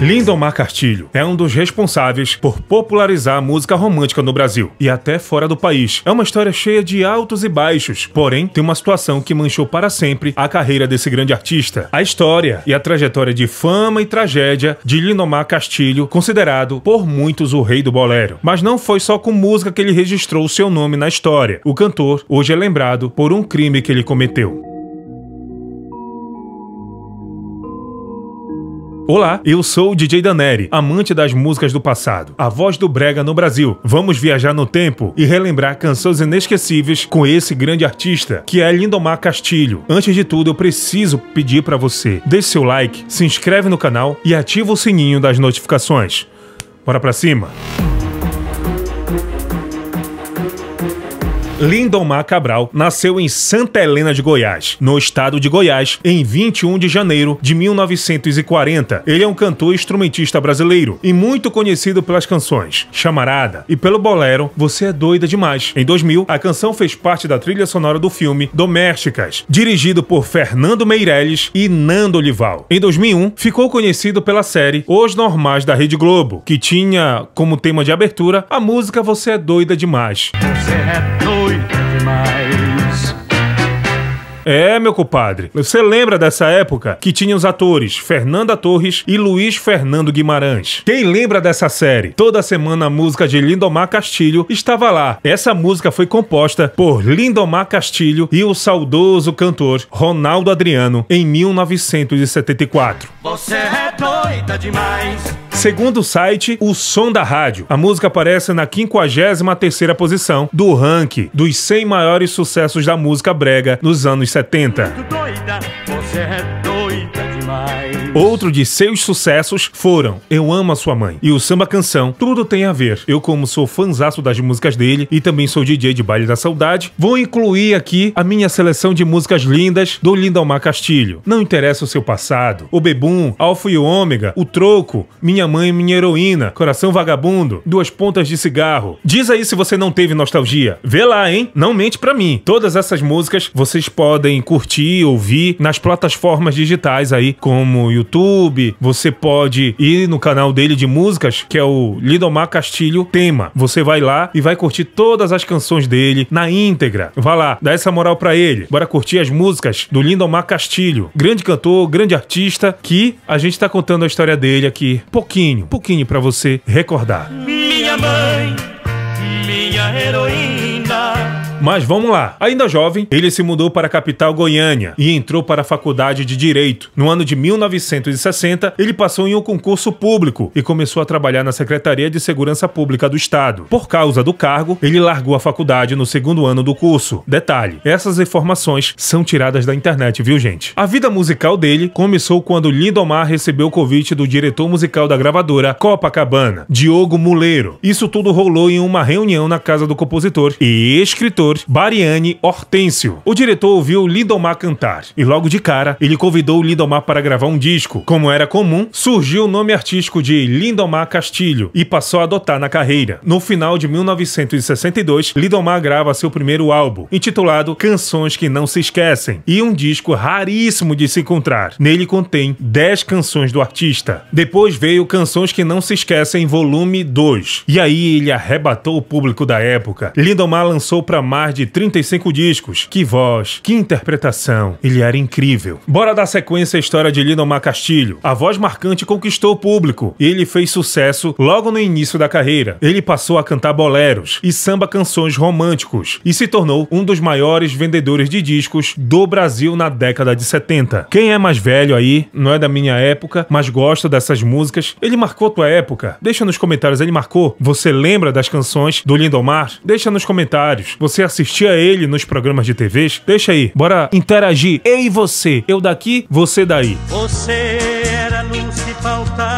Lindomar Cartilho é um dos responsáveis por popularizar a música romântica no Brasil e até fora do país. É uma história cheia de altos e baixos, porém, tem uma situação que manchou para sempre a carreira desse grande artista. A história e a trajetória de fama e tragédia de Lindomar Castilho, considerado por muitos o rei do bolero. Mas não foi só com música que ele registrou o seu nome na história. O cantor hoje é lembrado por um crime que ele cometeu. Olá, eu sou o DJ Daneri, amante das músicas do passado, a voz do brega no Brasil. Vamos viajar no tempo e relembrar canções inesquecíveis com esse grande artista, que é Lindomar Castilho. Antes de tudo, eu preciso pedir para você, deixe seu like, se inscreve no canal e ativa o sininho das notificações. Bora pra cima! Lindomar Cabral nasceu em Santa Helena de Goiás, no estado de Goiás, em 21 de janeiro de 1940. Ele é um cantor e instrumentista brasileiro e muito conhecido pelas canções Chamarada e pelo bolero Você é Doida Demais. Em 2000, a canção fez parte da trilha sonora do filme Domésticas, dirigido por Fernando Meirelles e Nando Olival. Em 2001, ficou conhecido pela série Os Normais da Rede Globo, que tinha como tema de abertura a música Você é Doida Demais. Você é doida mais. É, meu compadre. Você lembra dessa época que tinha os atores Fernanda Torres e Luiz Fernando Guimarães? Quem lembra dessa série? Toda semana a música de Lindomar Castilho estava lá. Essa música foi composta por Lindomar Castilho e o saudoso cantor Ronaldo Adriano em 1974. Você é doida demais. Segundo o site O Som da Rádio, a música aparece na 53ª posição do ranking dos 100 maiores sucessos da música brega nos anos 70. Doida, você é doida demais. Outro de seus sucessos foram Eu Amo a Sua Mãe e o samba canção Tudo Tem a Ver. Eu, como sou fãzaço das músicas dele e também sou DJ de Baile da Saudade, vou incluir aqui a minha seleção de músicas lindas do Lindomar Castilho. Não interessa o seu passado, o Bebum, Alfa e Ômega, o Troco, Minha Mãe e Minha Heroína, Coração Vagabundo, Duas Pontas de Cigarro. Diz aí se você não teve nostalgia. Vê lá, hein? Não mente pra mim. Todas essas músicas vocês podem curtir, ouvir nas plataformas digitais aí, como YouTube. YouTube, você pode ir no canal dele de músicas, que é o Lidomar Castilho Tema. Você vai lá e vai curtir todas as canções dele na íntegra. Vá lá, dá essa moral para ele. Bora curtir as músicas do Lindomar Castilho. Grande cantor, grande artista, que a gente tá contando a história dele aqui. Pouquinho, pouquinho para você recordar. Minha mãe, minha heroína mas vamos lá. Ainda jovem, ele se mudou para a capital Goiânia e entrou para a faculdade de Direito. No ano de 1960, ele passou em um concurso público e começou a trabalhar na Secretaria de Segurança Pública do Estado. Por causa do cargo, ele largou a faculdade no segundo ano do curso. Detalhe: essas informações são tiradas da internet, viu, gente? A vida musical dele começou quando Lindomar recebeu o convite do diretor musical da gravadora Copacabana, Diogo Muleiro. Isso tudo rolou em uma reunião na casa do compositor e escritor professor Bariane Hortêncio. O diretor ouviu Lidomar cantar e logo de cara ele convidou Lindomar para gravar um disco. Como era comum, surgiu o nome artístico de Lindomar Castilho e passou a adotar na carreira. No final de 1962, Lindomar grava seu primeiro álbum, intitulado Canções que Não Se Esquecem, e um disco raríssimo de se encontrar. Nele contém 10 canções do artista. Depois veio Canções que Não Se Esquecem, volume 2. E aí ele arrebatou o público da época. Lindomar lançou para mais de 35 discos. Que voz, que interpretação. Ele era incrível. Bora dar sequência à história de Lindomar Castilho. A voz marcante conquistou o público e ele fez sucesso logo no início da carreira. Ele passou a cantar boleros e samba canções românticos e se tornou um dos maiores vendedores de discos do Brasil na década de 70. Quem é mais velho aí, não é da minha época, mas gosta dessas músicas, ele marcou tua época? Deixa nos comentários, ele marcou. Você lembra das canções do Lindomar? Deixa nos comentários. Você assistia ele nos programas de TVs. Deixa aí, bora interagir. Ei e você, eu daqui, você daí. Você era luz que faltava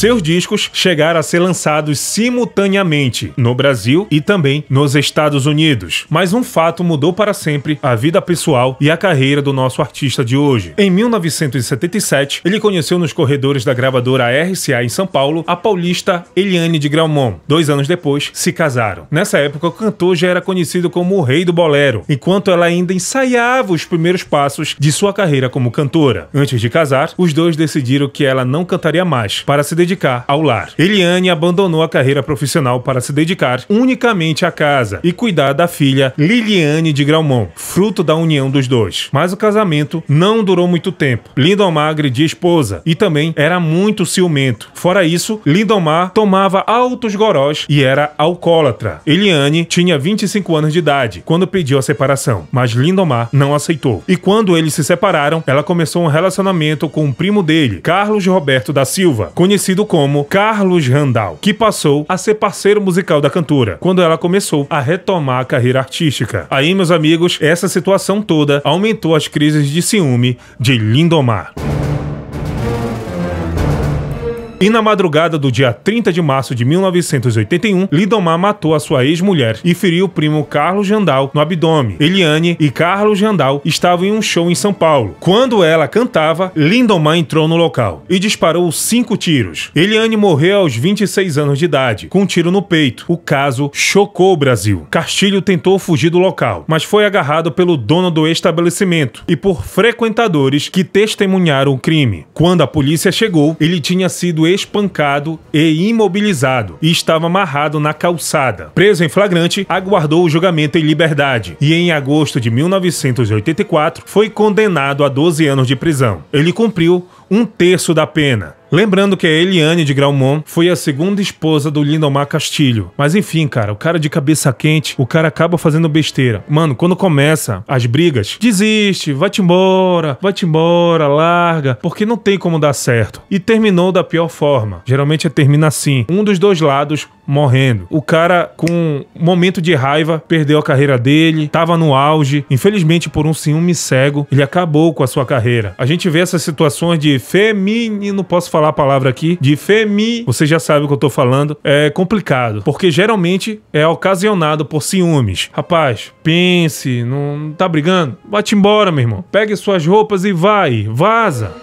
seus discos chegaram a ser lançados simultaneamente no Brasil e também nos Estados Unidos. Mas um fato mudou para sempre a vida pessoal e a carreira do nosso artista de hoje. Em 1977, ele conheceu nos corredores da gravadora RCA em São Paulo a paulista Eliane de Graumont. Dois anos depois, se casaram. Nessa época, o cantor já era conhecido como o rei do bolero, enquanto ela ainda ensaiava os primeiros passos de sua carreira como cantora. Antes de casar, os dois decidiram que ela não cantaria mais, para se dedicar dedicar ao lar. Eliane abandonou a carreira profissional para se dedicar unicamente à casa e cuidar da filha Liliane de Graumont, fruto da união dos dois. Mas o casamento não durou muito tempo. Lindomar agredia esposa e também era muito ciumento. Fora isso, Lindomar tomava altos gorós e era alcoólatra. Eliane tinha 25 anos de idade quando pediu a separação, mas Lindomar não aceitou. E quando eles se separaram, ela começou um relacionamento com o primo dele, Carlos Roberto da Silva, conhecido conhecido como Carlos Randall, que passou a ser parceiro musical da cantora quando ela começou a retomar a carreira artística. Aí, meus amigos, essa situação toda aumentou as crises de ciúme de Lindomar. E na madrugada do dia 30 de março de 1981, Lidomar matou a sua ex-mulher e feriu o primo Carlos Jandal no abdômen. Eliane e Carlos Jandal estavam em um show em São Paulo. Quando ela cantava, Lindomar entrou no local e disparou cinco tiros. Eliane morreu aos 26 anos de idade, com um tiro no peito. O caso chocou o Brasil. Castilho tentou fugir do local, mas foi agarrado pelo dono do estabelecimento e por frequentadores que testemunharam o crime. Quando a polícia chegou, ele tinha sido espancado e imobilizado e estava amarrado na calçada. Preso em flagrante, aguardou o julgamento em liberdade e, em agosto de 1984, foi condenado a 12 anos de prisão. Ele cumpriu um terço da pena Lembrando que a Eliane de Graumont foi a segunda esposa do Lindomar Castilho. Mas enfim, cara, o cara de cabeça quente, o cara acaba fazendo besteira. Mano, quando começa as brigas, desiste, vai-te embora, vai-te embora, larga, porque não tem como dar certo. E terminou da pior forma. Geralmente termina assim. Um dos dois lados morrendo. O cara, com um momento de raiva, perdeu a carreira dele, tava no auge. Infelizmente, por um ciúme cego, ele acabou com a sua carreira. A gente vê essas situações de feminino, não posso falar a palavra aqui, de femi, você já sabe o que eu tô falando, é complicado, porque geralmente é ocasionado por ciúmes. Rapaz, pense, não tá brigando? Bate embora, meu irmão. Pegue suas roupas e vai, vaza.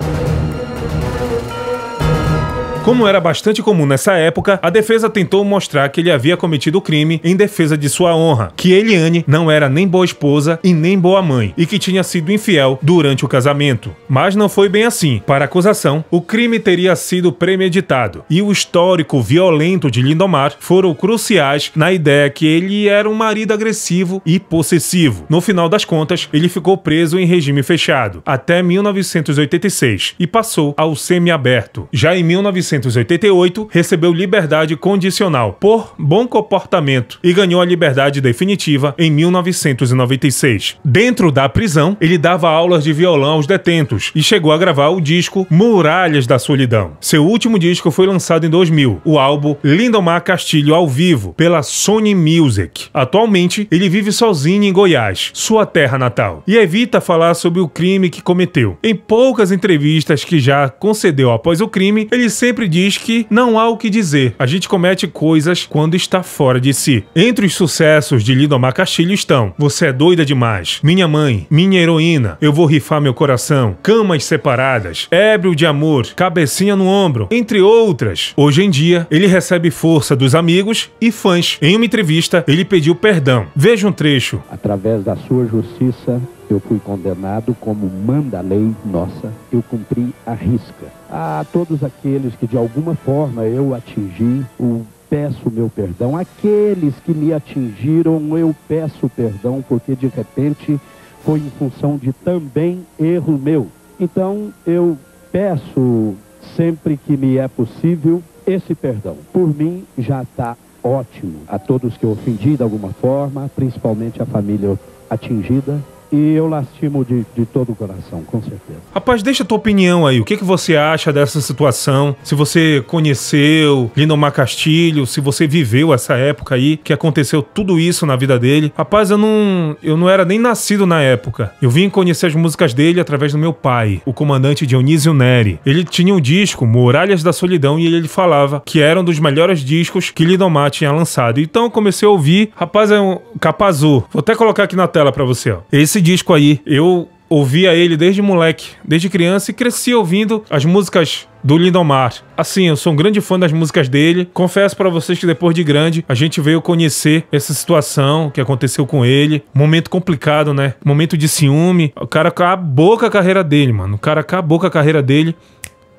Como era bastante comum nessa época, a defesa tentou mostrar que ele havia cometido o crime em defesa de sua honra, que Eliane não era nem boa esposa e nem boa mãe, e que tinha sido infiel durante o casamento. Mas não foi bem assim. Para a acusação, o crime teria sido premeditado, e o histórico violento de Lindomar foram cruciais na ideia que ele era um marido agressivo e possessivo. No final das contas, ele ficou preso em regime fechado até 1986 e passou ao semiaberto. Já em 19 1988, recebeu liberdade condicional por bom comportamento e ganhou a liberdade definitiva em 1996. Dentro da prisão, ele dava aulas de violão aos detentos e chegou a gravar o disco Muralhas da Solidão. Seu último disco foi lançado em 2000, o álbum Lindomar Castilho ao vivo, pela Sony Music. Atualmente, ele vive sozinho em Goiás, sua terra natal, e evita falar sobre o crime que cometeu. Em poucas entrevistas que já concedeu após o crime, ele sempre sempre diz que não há o que dizer. A gente comete coisas quando está fora de si. Entre os sucessos de Lindomar Castilho estão Você é doida demais, Minha mãe, Minha heroína, Eu vou rifar meu coração, Camas separadas, Ébrio de amor, Cabecinha no ombro, entre outras. Hoje em dia, ele recebe força dos amigos e fãs. Em uma entrevista, ele pediu perdão. Veja um trecho. Através da sua justiça, eu fui condenado como manda a lei nossa, eu cumpri a risca. A todos aqueles que de alguma forma eu atingi, eu peço meu perdão. Aqueles que me atingiram, eu peço perdão, porque de repente foi em função de também erro meu. Então eu peço sempre que me é possível esse perdão. Por mim já está ótimo. A todos que eu ofendi de alguma forma, principalmente a família atingida, e eu lastimo de, de todo o coração, com certeza. Rapaz, deixa a tua opinião aí. O que, que você acha dessa situação? Se você conheceu Lindomar Castilho, se você viveu essa época aí, que aconteceu tudo isso na vida dele. Rapaz, eu não, eu não era nem nascido na época. Eu vim conhecer as músicas dele através do meu pai, o comandante Dionísio Neri. Ele tinha um disco, Muralhas da Solidão, e ele falava que era um dos melhores discos que Lindomar tinha lançado. Então eu comecei a ouvir. Rapaz, é um capazu. Vou até colocar aqui na tela para você, ó. Esse esse disco aí. Eu ouvia ele desde moleque, desde criança e cresci ouvindo as músicas do Lindomar. Assim, eu sou um grande fã das músicas dele. Confesso para vocês que depois de grande, a gente veio conhecer essa situação que aconteceu com ele. Momento complicado, né? Momento de ciúme. O cara acabou com a carreira dele, mano. O cara acabou com a carreira dele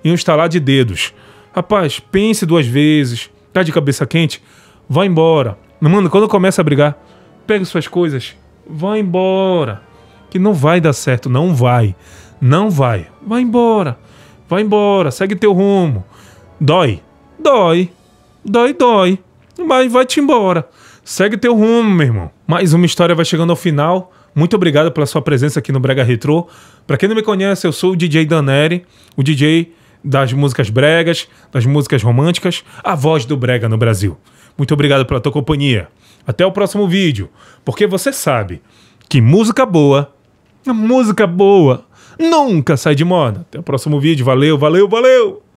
em um estalar de dedos. Rapaz, pense duas vezes. Tá de cabeça quente? Vá embora. Mano, quando começa a brigar, pega suas coisas, vá embora que não vai dar certo, não vai. Não vai. Vai embora. Vai embora, segue teu rumo. Dói. Dói. Dói, dói. Mas vai-te embora. Segue teu rumo, meu irmão. Mais uma história vai chegando ao final. Muito obrigado pela sua presença aqui no Brega Retrô. Para quem não me conhece, eu sou o DJ Daneri, o DJ das músicas bregas, das músicas românticas, a voz do brega no Brasil. Muito obrigado pela tua companhia. Até o próximo vídeo, porque você sabe que música boa Música boa nunca sai de moda. Até o próximo vídeo. Valeu, valeu, valeu!